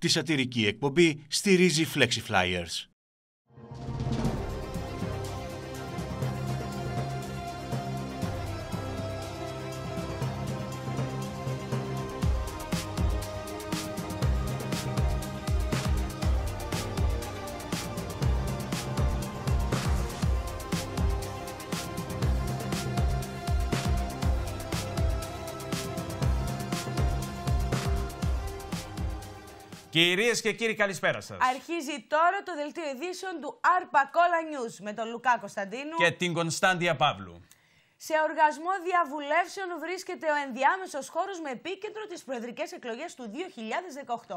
Τη σατυρική εκπομπή στηρίζει Flexi Flyers. Κυρίες και κύριοι, καλησπέρα σας. Αρχίζει τώρα το δελτίο ειδήσεων του Αρπακόλα News με τον Λουκά Κωνσταντίνου και την Κωνσταντία Παύλου. Σε οργασμό διαβουλεύσεων βρίσκεται ο ενδιάμεσος χώρος με επίκεντρο τις προεδρικές εκλογές του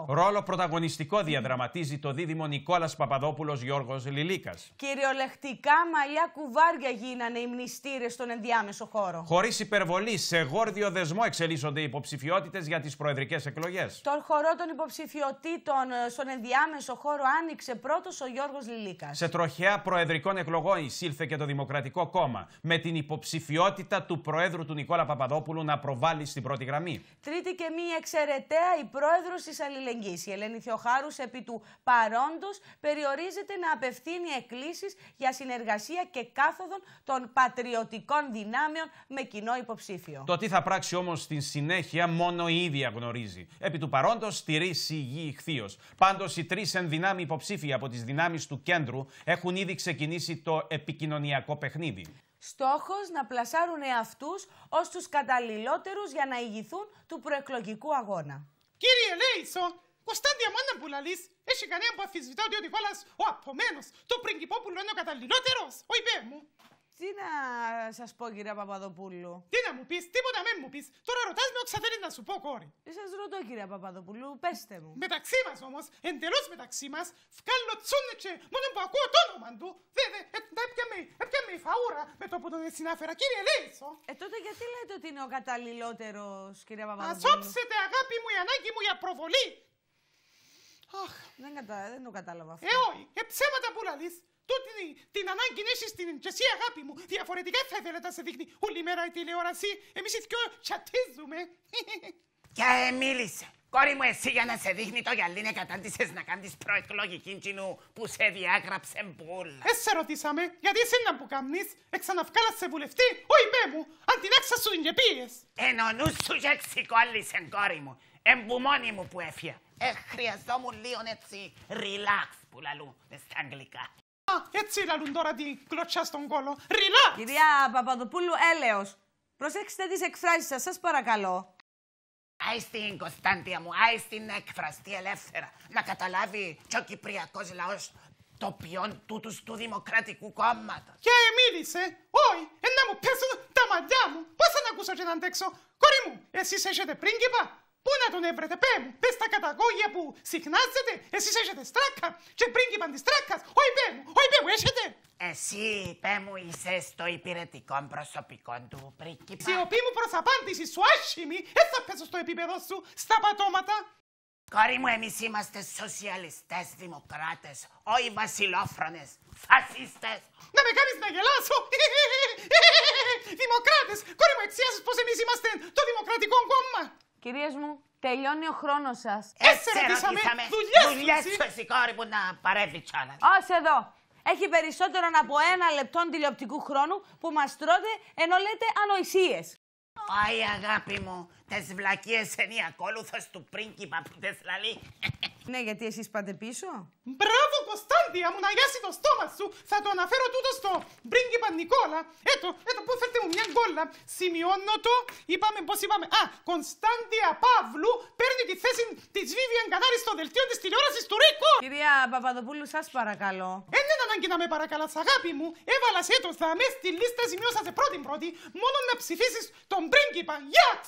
2018. Ρόλο πρωταγωνιστικό διαδραματίζει το δίδυμο Νικόλας Παπαδόπουλος Γιώργος Λιλίκας. Κυριολεκτικά μαλλιά κουβάρια γίνανε οι μνηστήρες στον ενδιάμεσο χώρο. Χωρίς υπερβολή, σε γόρδιο δεσμό εξελίσσονται οι υποψηφιότητες για τις προεδρικές εκλογές. Τον χορό των υποψηφιωτήτων ε, στον ενδιάμεσο χώρο άνοιξε πρώτος ο Γιώργος Λιλίκας. Σε τροχιά προεδρικών εκλογών εισήλθε και το Δημοκρατικό Κόμμα με την υποψηφιότητα υποψηφιότητα του Προέδρου του Νικόλα Παπαδόπουλου να προβάλλει στην πρώτη γραμμή. Τρίτη και μία εξαιρετέα η Πρόεδρος της Αλληλεγγύης. Η Ελένη Θεοχάρους, επί του παρόντος, περιορίζεται να απευθύνει εκκλήσεις για συνεργασία και κάθοδον των πατριωτικών δυνάμεων με κοινό υποψήφιο. Το τι θα πράξει όμως στην συνέχεια μόνο η ίδια γνωρίζει. Επί του παρόντος στηρίζει η γη ηχθείως. Πάντως οι τρεις δυνάμει υποψήφοι από τις δυνάμεις του κέντρου έχουν ήδη ξεκινήσει το επικοινωνιακό παιχνίδι. Στόχος να πλασάρουν αυτούς ως τους καταλληλότερους για να ηγηθούν του προεκλογικού αγώνα. Κύριε Λέησο, Κωνσταντια Μάνα που λαλείς, έχει κανένα που αφισβητά ότι ο Νικόλας ο απομένος, το Πριγκυπόπουλο, είναι ο καταλληλότερος, ο υπέρ μου. Τι να σας πω, κυρία Παπαδοπούλου. Τι να μου πεις, τίποτα με μου πεις. Τώρα ρωτάς με όξα θέλεις να σου πω, κόρη. Τι ε, σας ρωτώ, κυρία Παπαδοπούλου, πέστε μου. Μεταξύ μας όμως, εντελώς μεταξύ μας, φκάλλω τσούνετσε μόνο που ακούω το όνομα του. Δε, δε, ε, με αυτό που τον συνάφερα. Κύριε Λίσο! Ε, τότε γιατί λέτε ότι είναι ο καταλληλότερος, κύριε Παπαδόπουλο. Ας όψετε, αγάπη μου, η ανάγκη μου για προβολή. Αχ. Δεν, κατα... δεν το κατάλαβα αυτό. Ε, όχι. Ε, ψέματα που λαλείς. Τούτη την ανάγκη να έχεις την αγάπη μου. Διαφορετικά θα ήθελα να σε δείχνει όλη μέρα η τηλεόραση. Εμείς οι δυο τσατίζουμε. Και μίλησε. Κόρη μου, εσύ για να σε δείχνει το γυαλί είναι κατάντησες να κάνεις προεκλογική κοινού που σε διάγραψε μπούλα. Ε, σε ρωτήσαμε, γιατί εσύ να που κάνεις, σε βουλευτή, ο υπέ μου, αν την έξα σου την πίεση. Εν ο νους σου για ξεκόλλησε, κόρη μου, Εμπουμόνι μου που έφυγε. Ε, χρειαζόμουν λίγο έτσι, relax που λαλού, στα αγγλικά. Α, έτσι λαλούν τώρα την κλωτσιά στον κόλο, relax. Κυρία Παπαδοπούλου, έλεος, προσέξτε τις εκφράσεις σας σας παρακαλώ. Άι στην Κωνσταντία μου, άι στην έκφραστη ελεύθερα. Να καταλάβει και ο Κυπριακός λαός το ποιόν τούτους του Δημοκρατικού Κόμματος. Και ε, μίλησε, όχι, ε, να μου πέσουν τα μαλλιά μου. Πώς θα να ακούσω και να αντέξω. Κορί μου, εσείς έχετε πρίγκιπα. Πού να τον έβρετε, πέ μου, πες τα καταγόγια που συχνάζετε, εσείς έχετε στράκα και πρίγκιπαν της στράκας, όχι πέ μου, όχι πέ μου, έχετε. Εσύ, πέ μου, είσαι στο υπηρετικό προσωπικό του πρίγκιπα. Σιωπή μου προς απάντηση σου άσχημη, δεν θα πέσω στο επίπεδο σου, στα πατώματα. Κόρη μου, εμείς είμαστε σοσιαλιστές, δημοκράτες, όχι βασιλόφρονες, φασίστες. Να με κάνεις να γελάσω. Δημοκράτες, κόρη μου, εξιάσεις πως εμείς είμαστε το δημοκρατικό Κυρίες μου, τελειώνει ο χρόνος σας. Ε, Έτσι ρωτήσαμε Δουλειά σου εσύ κόρη που να παρέμβει κιόλας. Ως εδώ. Έχει περισσότερο από ένα λεπτό τηλεοπτικού χρόνου που μας τρώτε ενώ λέτε ανοησίες. Άι αγάπη μου, Τε βλακίε είναι η ακόλουθος του πρίγκιπα που δεν λαλεί. Ναι, γιατί εσείς πάτε πίσω. Μπράβο, Κωνσταντια μου, να γιάσει το στόμα σου. Θα το αναφέρω τούτο στο πρίγκιπα Νικόλα. Έτο, έτο, πού φέρτε μου μια γκόλα. Σημειώνω το, είπαμε πώς είπαμε. Α, Κωνσταντια Παύλου παίρνει τη θέση της Βίβιαν Κανάρη στο δελτίο της τηλεόρασης του Ρίκο. Κυρία Παπαδοπούλου, σας παρακαλώ. Δεν ναι, ανάγκη να με παρακαλάς, αγάπη μου. Έβαλας έτος με στη λίστα, σημειώσα σε πρώτη πρώτη. Μόνο να ψηφίσεις τον πρίγκιπα. Γιάξ!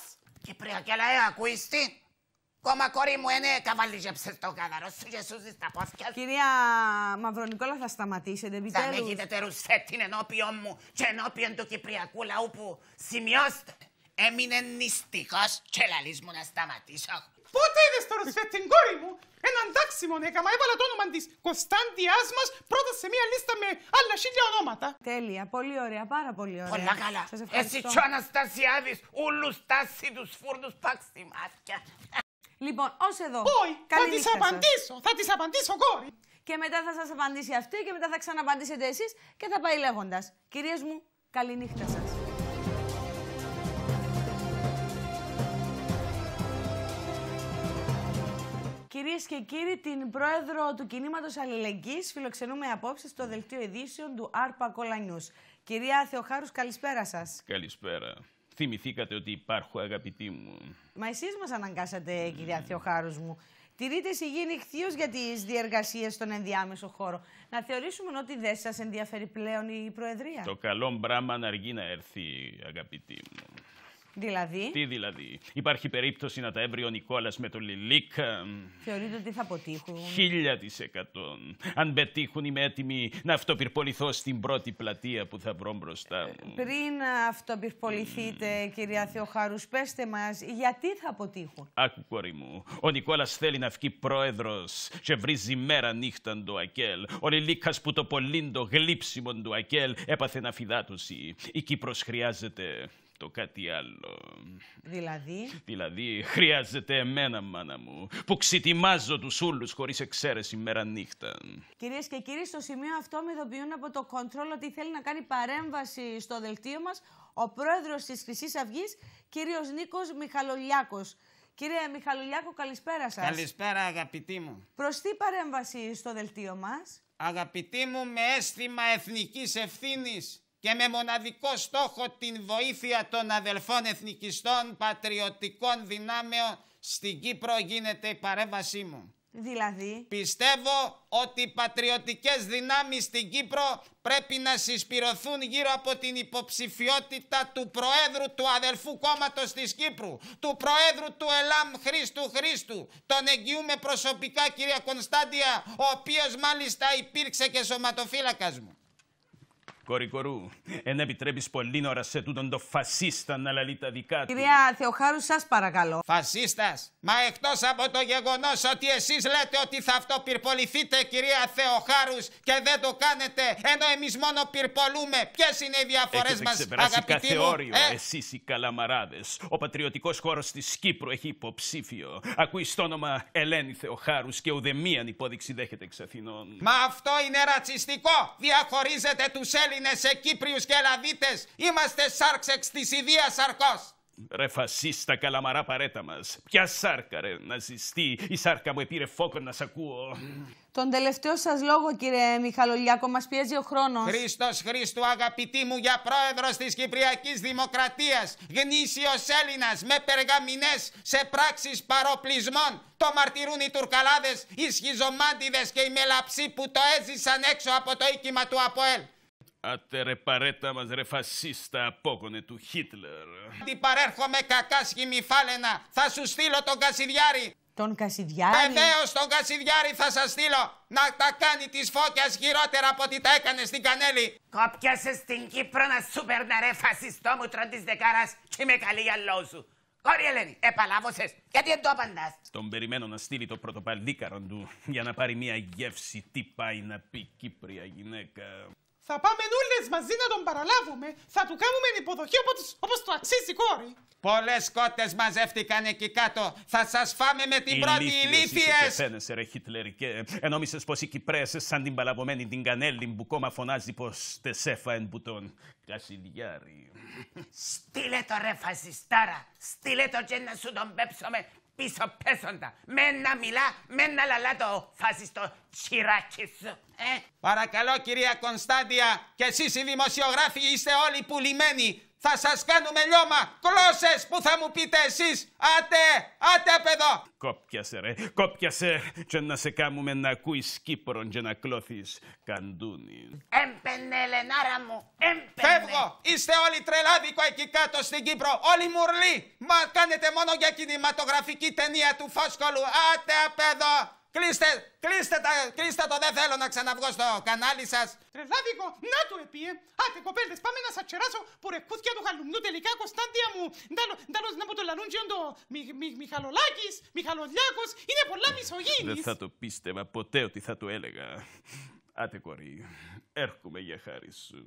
Κυπρέα και λαέ, ακούεις τι. Κόμμα κόρη μου είναι καβαλίζεψες το κάδαρο σου και σου ζεις τα πόθηκια. Κυρία Μαυρονικόλα θα σταματήσετε επιτέλους. Θα με γίνετε την ενώπιον μου και ενώπιον του κυπριακού λαού που σημειώστε. Έμεινε νηστικός και λαλείς μου να σταματήσω. Πότε είδες το την κόρη μου εντάξει Μονέκα, ε, μα έβαλα το όνομα της Κωνσταντιάς μας, πρώτα σε μία λίστα με άλλα χίλια ονόματα. Τέλεια, πολύ ωραία, πάρα πολύ ωραία. Πολλά καλά. Εσύ τσου Αναστασιάδης, ούλου τάση τους φούρνους πάξι μάτια. Λοιπόν, ως εδώ. Όχι, θα τη απαντήσω, θα τη απαντήσω κόρη. Και μετά θα σας απαντήσει αυτή και μετά θα ξαναπαντήσετε εσείς και θα πάει λέγοντας. Κυρίες μου, καληνύχτα νύχτα σας. Κυρίες και κύριοι, την πρόεδρο του κινήματος Αλληλεγγύης φιλοξενούμε απόψε στο δελτίο ειδήσεων του Άρπα Κολανιού. Κυρία Θεοχάρους, καλησπέρα σας. Καλησπέρα. Θυμηθήκατε ότι υπάρχω, αγαπητοί μου. Μα εσείς μας αναγκάσατε, κυρία Θεοχάρους Θεοχάρου μου. Τηρείτε γίνει νυχθείως για τις διεργασίες στον ενδιάμεσο χώρο. Να θεωρήσουμε ότι δεν σας ενδιαφέρει πλέον η Προεδρία. Το καλό μπράμα να αργεί να έρθει, αγαπητοί μου. Δηλαδή. Τι δηλαδή. Υπάρχει περίπτωση να τα έβρει ο Νικόλας με τον Λιλίκ. Ε, Θεωρείτε ότι θα αποτύχουν. Χίλια τη εκατό. Αν πετύχουν, είμαι έτοιμη να αυτοπυρποληθώ στην πρώτη πλατεία που θα βρω μπροστά ε, μου. Πριν αυτοπυρποληθείτε, mm. κυρία Θεοχάρους, πέστε μας, γιατί θα αποτύχουν. Άκου, κορή μου. Ο Νικόλας θέλει να βγει πρόεδρος και βρίζει μέρα νύχτα το Ακέλ. Ο Λιλίκας που το πολύντο το γλύψιμον του Ακέλ έπαθε να φιδάτωση. Η Κύπρος χρειάζεται το κάτι άλλο. Δηλαδή. Δηλαδή, χρειάζεται εμένα, μάνα μου, που ξετοιμάζω τους ούλους χωρίς εξαίρεση μέρα νύχτα. Κυρίες και κύριοι, στο σημείο αυτό με ειδοποιούν από το κοντρόλ ότι θέλει να κάνει παρέμβαση στο δελτίο μας ο πρόεδρος της Χρυσής Αυγής, κύριος Νίκος Μιχαλολιάκος. Κύριε Μιχαλολιάκο, καλησπέρα σας. Καλησπέρα, αγαπητή μου. Προς τι παρέμβαση στο δελτίο μας. Αγαπητή μου, με αίσθημα εθνικής ευθύνης και με μοναδικό στόχο την βοήθεια των αδελφών εθνικιστών πατριωτικών δυνάμεων στην Κύπρο γίνεται η παρέμβασή μου. Δηλαδή. Πιστεύω ότι οι πατριωτικές δυνάμεις στην Κύπρο πρέπει να συσπηρωθούν γύρω από την υποψηφιότητα του Προέδρου του Αδελφού Κόμματος της Κύπρου, του Προέδρου του ΕΛΑΜ Χρήστου Χρήστου. Τον εγγυούμε προσωπικά κυρία Κωνσταντία, ο οποίος μάλιστα υπήρξε και σωματοφύλακας μου. Κορικορού, εν επιτρέπεις πολύ ώρα σε τούτον το φασίστα να λαλεί τα δικά του. Κυρία Θεοχάρου, σας παρακαλώ. Φασίστας, μα εκτός από το γεγονός ότι εσείς λέτε ότι θα αυτοπυρποληθείτε, κυρία Θεοχάρους, και δεν το κάνετε, ενώ εμείς μόνο πυρπολούμε. Ποιες είναι οι διαφορές μα, αγαπητοί κάθε όριο, ε? εσείς οι καλαμαράδες. Ο πατριωτικός χώρος της Κύπρου έχει υποψήφιο. Ακούει το όνομα Ελένη Θεοχάρους και ουδέμιαν υπόδειξη δέχεται εξ Αθηνών. Μα αυτό είναι ρατσιστικό. Διαχωρίζετε τους Έλληνες Έλληνες, σε Κύπριους και Ελλαδίτες. Είμαστε σάρξεξ της ιδίας σαρκός. Ρε φασίστα καλαμαρά παρέτα μας. Ποια σάρκα ρε να ζηστεί. Η σάρκα μου επήρε φόκο να σ' ακούω. Τον τελευταίο σας λόγο κύριε Μιχαλολιάκο μας πιέζει ο χρόνος. Χρήστος Χρήστου αγαπητή μου για πρόεδρος της Κυπριακής Δημοκρατίας. Γνήσιος Έλληνας με περγαμινές σε πράξεις παροπλισμών. Το μαρτυρούν οι τουρκαλάδες, οι σχιζομάντιδες και οι μελαψοί που το έζησαν έξω από το οίκημα του ΑΠΟΕΛ. Άτερε παρέτα μας ρε φασίστα απόγονε του Χίτλερ. Τι παρέρχομαι κακά φάλαινα, θα σου στείλω τον Κασιδιάρη. Τον Κασιδιάρη. Βεβαίως τον Κασιδιάρη θα σας στείλω να τα κάνει τη φώκιας χειρότερα από ό,τι τα έκανε στην Κανέλη. Κόπιασες στην Κύπρο να σου να ρε φασιστό μου τρών τη δεκάρα και με καλή αλό σου. Κόρη Ελένη, επαλάβωσες. Γιατί δεν το απαντάς. Τον περιμένω να στείλει το πρωτοπαλδίκαρον του για να πάρει μια γεύση τι πάει να πει Κύπρια γυναίκα. Θα πάμε νουλες μαζί να τον παραλάβουμε. Θα του κάνουμε υποδοχή όπως όπως το αξίζει η κόρη. Πολλές κότες μαζεύτηκαν εκεί κάτω. Θα σας φάμε με την πρώτη ηλίθιες. Φαίνεσαι, ρε Χίτλερ, και ενόμισες πως οι Κυπρέσε, σαν την παλαβωμένη την κανέλη που κόμμα φωνάζει πως τεσέφα εν μπουτών. Κασιδιάρι. Στείλε το ρε φασιστάρα. Στείλε το και να σου τον πέψω πίσω πέσοντα. Με να μιλά, με να λαλά το φασιστό σου. Ε. Παρακαλώ κυρία Κωνσταντια κι εσείς οι δημοσιογράφοι είστε όλοι πουλημένοι. Θα σας κάνουμε λιώμα, κλώσες που θα μου πείτε εσείς. Άτε, άτε απ' εδώ. Κόπιασε ρε, κόπιασε και να σε κάνουμε να ακούεις Κύπρον και να κλώθεις καντούνι. Έμπαινε Ελενάρα μου, έμπαινε. Φεύγω, είστε όλοι τρελάδικο εκεί κάτω στην Κύπρο, όλοι μουρλοί. Μα κάνετε μόνο για κινηματογραφική ταινία του Φόσκολου. Άτε απ' Κλείστε, κλείστε, τα, κλείστε το, δεν θέλω να ξαναβγώ στο κανάλι σας. Τρελάδικο, να το επίε. Άτε, κοπέλτε, πάμε να σας τσεράσω που ρε του χαλουμνού τελικά, Κωνσταντία μου. Ντάλο να πω το λαλούν και το μι, μι, Μιχαλολάκης, είναι πολλά μισογίνης. Δεν θα το πίστευα ποτέ ότι θα το έλεγα. Άτε, κορί, έρχομαι για χάρη σου.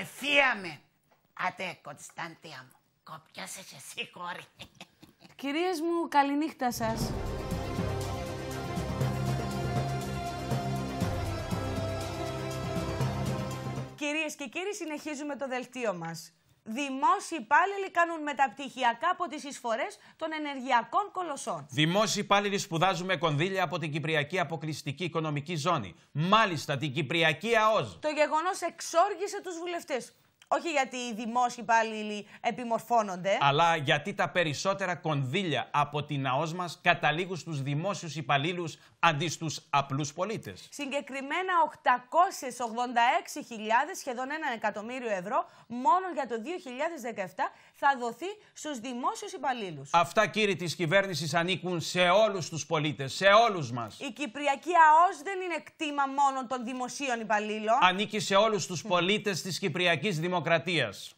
Ευθεία με. Άτε, Κωνσταντία μου, κοπιάσες και εσύ, κορί. Κυρίες μου, καληνύχτα σας. Κυρίες και κύριοι, συνεχίζουμε το δελτίο μας. Δημόσιοι υπάλληλοι κάνουν μεταπτυχιακά από τις εισφορές των ενεργειακών κολοσσών. Δημόσιοι υπάλληλοι σπουδάζουμε κονδύλια από την Κυπριακή Αποκλειστική Οικονομική Ζώνη. Μάλιστα την Κυπριακή ΑΟΖ. Το γεγονός εξόργησε τους βουλευτές. Όχι γιατί οι δημόσιοι υπάλληλοι επιμορφώνονται. Αλλά γιατί τα περισσότερα κονδύλια από την ΑΟΣ μας καταλήγουν στους δημόσιους υπαλλήλους αντί στους απλούς πολίτες. Συγκεκριμένα 886.000, σχεδόν ένα εκατομμύριο ευρώ, μόνο για το 2017 θα δοθεί στους δημόσιους υπαλλήλους. Αυτά κύριοι της κυβέρνησης ανήκουν σε όλους τους πολίτες, σε όλους μας. Η Κυπριακή ΑΟΣ δεν είναι κτήμα μόνο των δημοσίων υπαλλήλων. Ανήκει σε όλους τους πολίτες της Κυπριακής Δημοκρατίας.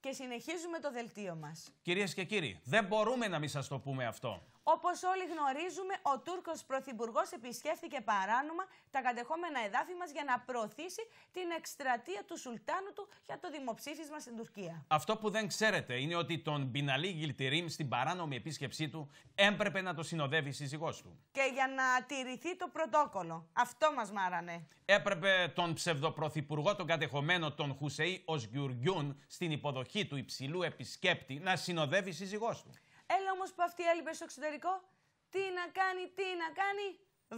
Και συνεχίζουμε το δελτίο μας. Κυρίες και κύριοι, δεν μπορούμε να μην σας το πούμε αυτό. Όπως όλοι γνωρίζουμε, ο Τούρκος Πρωθυπουργός επισκέφθηκε παράνομα τα κατεχόμενα εδάφη μας για να προωθήσει την εκστρατεία του Σουλτάνου του για το δημοψήφισμα στην Τουρκία. Αυτό που δεν ξέρετε είναι ότι τον Μπιναλή Γιλτιρίμ στην παράνομη επίσκεψή του έπρεπε να το συνοδεύει η σύζυγός του. Και για να τηρηθεί το πρωτόκολλο. Αυτό μας μάρανε. Έπρεπε τον ψευδοπρωθυπουργό τον κατεχομένο τον Χουσέι ω στην υποδοχή του υψηλού επισκέπτη να συνοδεύει η σύζυγός του. Έλα όμως που αυτή έλειπε στο εξωτερικό. Τι να κάνει, τι να κάνει.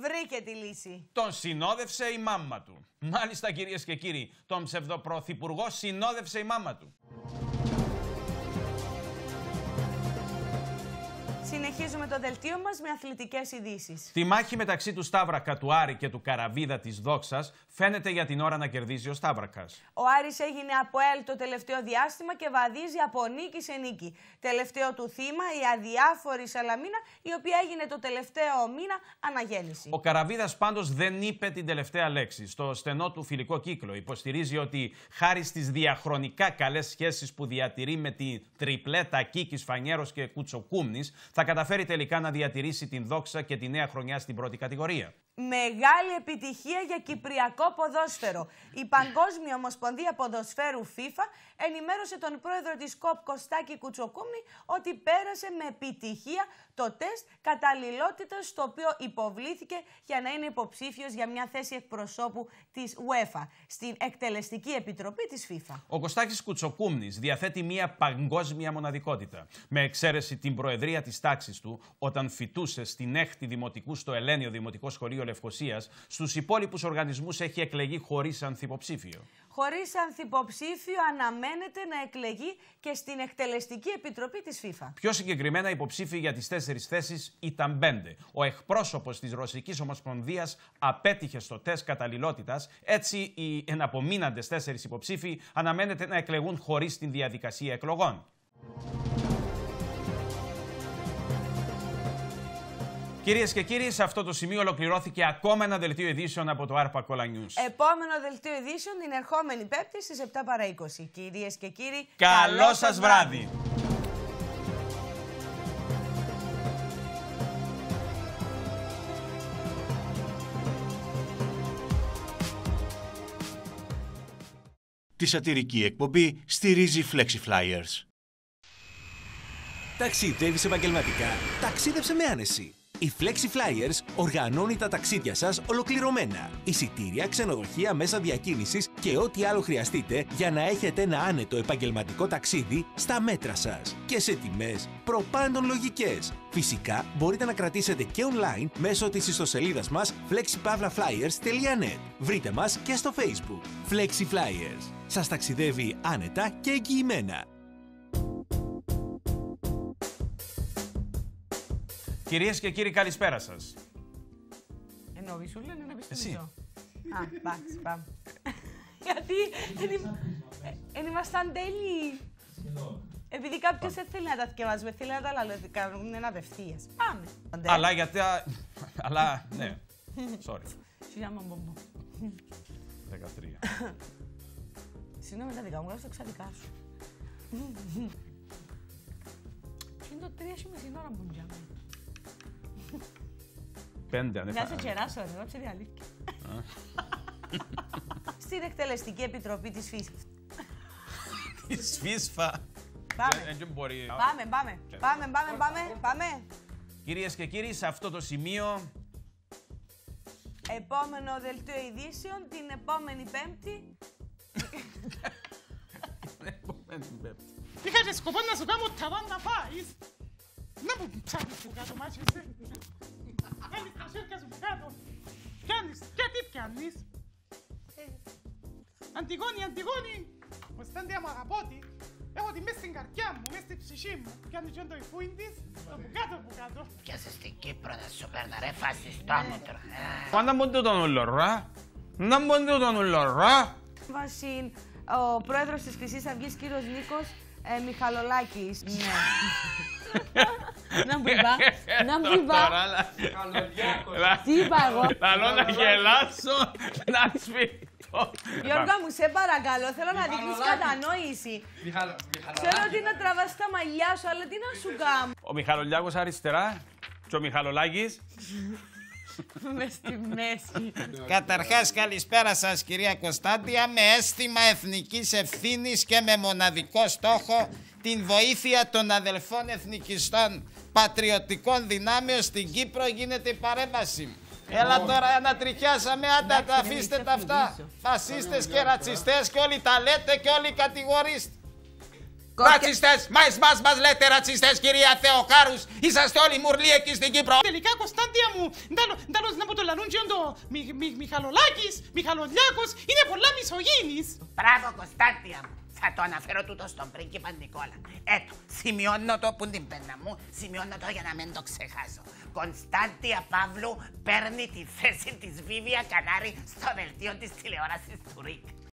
Βρήκε τη λύση. Τον συνόδευσε η μάμα του. Μάλιστα, κυρίες και κύριοι, τον ψευδοπρωθυπουργό συνόδευσε η μάμα του. Συνεχίζουμε το δελτίο μας με αθλητικές ειδήσεις. Τη μάχη μεταξύ του Σταύρακα του Άρη και του Καραβίδα της Δόξας φαίνεται για την ώρα να κερδίζει ο Σταύρακας. Ο Άρης έγινε από ΕΛ το τελευταίο διάστημα και βαδίζει από νίκη σε νίκη. Τελευταίο του θύμα η αδιάφορη Σαλαμίνα, η οποία έγινε το τελευταίο μήνα αναγέννηση. Ο Καραβίδας πάντως δεν είπε την τελευταία λέξη. Στο στενό του φιλικό κύκλο υποστηρίζει ότι χάρη στις διαχρονικά καλές σχέσεις που διατηρεί με την τριπλέτα Κίκης Φανιέρος και Κουτσοκούμνης θα καταφέρει τελικά να διατηρήσει την δόξα και τη νέα χρονιά στην πρώτη κατηγορία. Μεγάλη επιτυχία για κυπριακό ποδόσφαιρο. Η Παγκόσμια Ομοσπονδία Ποδοσφαίρου FIFA ενημέρωσε τον πρόεδρο της ΚΟΠ Κωστάκη Κουτσοκούμνη ότι πέρασε με επιτυχία το τεστ καταλληλότητας στο οποίο υποβλήθηκε για να είναι υποψήφιος για μια θέση εκπροσώπου της UEFA στην εκτελεστική επιτροπή της FIFA. Ο Κωστάκης Κουτσοκούμνης διαθέτει μια παγκόσμια μοναδικότητα με εξαίρεση την προεδρία της τάξης του όταν φοιτούσε στην έκτη δημοτικού στο Ελένιο Δημοτικό Σχολείο Υπουργείο Λευκοσίας, στους υπόλοιπους οργανισμούς έχει εκλεγεί χωρίς ανθυποψήφιο. Χωρίς ανθυποψήφιο, αναμένεται να εκλεγεί και στην Εκτελεστική Επιτροπή της FIFA. Πιο συγκεκριμένα, υποψήφοι για τις τέσσερις θέσεις ήταν πέντε. Ο εκπρόσωπος της Ρωσικής Ομοσπονδίας απέτυχε στο τεστ καταλληλότητας. Έτσι, οι εναπομείναντες τέσσερις υποψήφοι αναμένεται να εκλεγούν χωρίς την διαδικασία εκλογών. Κυρίες και κύριοι, σε αυτό το σημείο ολοκληρώθηκε ακόμα ένα δελτίο ειδήσεων από το Άρπα Cola News. Επόμενο δελτίο ειδήσεων την ερχόμενη Πέμπτη στις 7 παρα 20. Κυρίες και κύριοι, καλό σα βράδυ. Τη σατυρική εκπομπή στηρίζει Flexi Flyers. Ταξιδεύει επαγγελματικά. Ταξίδεψε με άνεση. Η Flexi Flyers οργανώνει τα ταξίδια σας ολοκληρωμένα. Εισιτήρια, ξενοδοχεία, μέσα διακίνησης και ό,τι άλλο χρειαστείτε για να έχετε ένα άνετο επαγγελματικό ταξίδι στα μέτρα σας. Και σε τιμές προπάντων λογικές. Φυσικά μπορείτε να κρατήσετε και online μέσω της ιστοσελίδας μας flexipavlaflyers.net. Βρείτε μας και στο Facebook. Flexi Flyers. Σας ταξιδεύει άνετα και εγγυημένα. Κυρίες και κύριοι, καλησπέρα σας. Ενώ σου λένε να πεις Εσύ. Α, εντάξει, πάμε. Γιατί δεν ήμασταν τέλειοι. Επειδή κάποιος δεν θέλει να τα θυκευάζουμε, θέλει να τα δηλαδή, κάνουν ένα απευθείας. Πάμε. Αλλά γιατί. Αλλά. Ναι. Sorry. Συγγνώμη, μπομπό. 13. Συγγνώμη, τα δικά μου, τα ξαδικά σου. Είναι το 3 και μισή ώρα που μιλάμε. Πέντε, αν Να σε κεράσω, εδώ ψε αλήθεια. Στην εκτελεστική επιτροπή της ΦΙΣΦΑ. Της ΦΙΣΦΑ. Πάμε. Πάμε, πάμε. Πάμε, πάμε, πάμε, πάμε. Κυρίες και κύριοι, σε αυτό το σημείο... Επόμενο δελτίο ειδήσεων, την επόμενη πέμπτη. την επόμενη πέμπτη. Είχατε σκοπός να σου κάνω τα να φάεις. Να μου ψάχνεις που κάτω μάτσι εσύ. Κάνεις τα σέρκα σου που κάτω. Πιάνεις, και τι πιάνεις. Ε. Αντιγόνη, Αντιγόνη. Μου στάντε άμα τη, Έχω τη μέσα στην καρδιά μου, μέσα στη ψυχή μου. Πιάνει και το υφούιν της, το που κάτω που κάτω. Πιάσε στην Κύπρο ναι. να σου παίρνει ρε φασιστό μου τώρα. Πάντα μου τούτον ούλο ρε. Να μου τούτον ούλο ρε. Βασίλ, ο πρόεδρος της Χρυσής Αυγής, κύριος Νίκος ε, Ναι. Να μπουμπά. Να μπουμπά. Τι είπα εγώ. Θέλω να γελάσω, να σφιχτώ. Γιώργο μου, σε παρακαλώ, θέλω να δείχνεις κατανόηση. Θέλω ότι να τραβάς τα μαλλιά σου, αλλά τι να σου κάνω. Ο Μιχαλολιάκος αριστερά και ο Μιχαλολάκης με στη μέση. Καταρχάς καλησπέρα σας κυρία Κωνσταντία με αίσθημα εθνικής ευθύνης και με μοναδικό στόχο την βοήθεια των αδελφών εθνικιστών πατριωτικών δυνάμεων στην Κύπρο γίνεται η παρέμβαση. Έλα τώρα ανατριχιάσαμε, άντα τα αφήστε τα αυτά. Φασίστες και ρατσιστές, και όλοι τα λέτε και όλοι κατηγορείστε. Ρατσιστές! Μα εσά μα λέτε ρατσιστές, κυρία Θεοχάρους! Είσαστε όλοι μουρλοί εκεί στην Κύπρο! Τελικά, Κωνσταντία μου, ντάλο να πω το λανούν και το Μιχαλολάκης, Μιχαλολιάκος, είναι πολλά μισογίνης! Μπράβο, Κωνσταντία μου! Θα το αναφέρω τούτο στον πρίγκιπα Νικόλα. Έτω, ε, σημειώνω το που την πένα μου, σημειώνω το για να μην το ξεχάσω. Κωνσταντία Παύλου παίρνει τη θέση της Βίβια Κανάρη στο δελτίο της τηλεόρασης του Ρίκ.